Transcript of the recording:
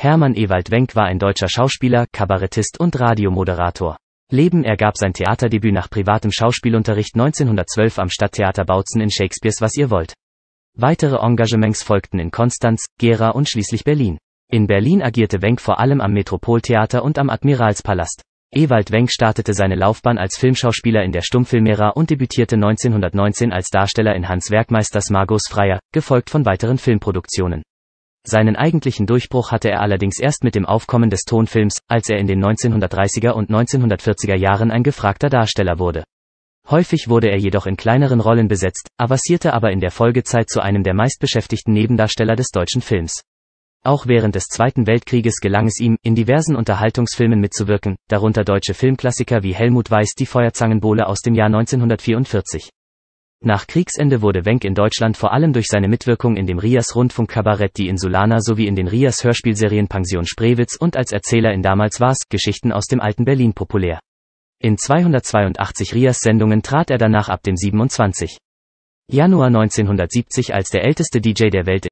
Hermann Ewald Wenck war ein deutscher Schauspieler, Kabarettist und Radiomoderator. Leben ergab sein Theaterdebüt nach privatem Schauspielunterricht 1912 am Stadttheater Bautzen in Shakespeares Was ihr wollt. Weitere Engagements folgten in Konstanz, Gera und schließlich Berlin. In Berlin agierte Wenck vor allem am Metropoltheater und am Admiralspalast. Ewald Wenck startete seine Laufbahn als Filmschauspieler in der Stummfilmära und debütierte 1919 als Darsteller in Hans Werkmeisters Margos Freier, gefolgt von weiteren Filmproduktionen. Seinen eigentlichen Durchbruch hatte er allerdings erst mit dem Aufkommen des Tonfilms, als er in den 1930er und 1940er Jahren ein gefragter Darsteller wurde. Häufig wurde er jedoch in kleineren Rollen besetzt, avancierte aber in der Folgezeit zu einem der meistbeschäftigten Nebendarsteller des deutschen Films. Auch während des Zweiten Weltkrieges gelang es ihm, in diversen Unterhaltungsfilmen mitzuwirken, darunter deutsche Filmklassiker wie Helmut Weiß Die Feuerzangenbowle aus dem Jahr 1944. Nach Kriegsende wurde Wenck in Deutschland vor allem durch seine Mitwirkung in dem Rias Rundfunk Kabarett Die Insulaner sowie in den Rias Hörspielserien Pension Spreewitz und als Erzähler in Damals war's Geschichten aus dem alten Berlin populär. In 282 Rias Sendungen trat er danach ab dem 27. Januar 1970 als der älteste DJ der Welt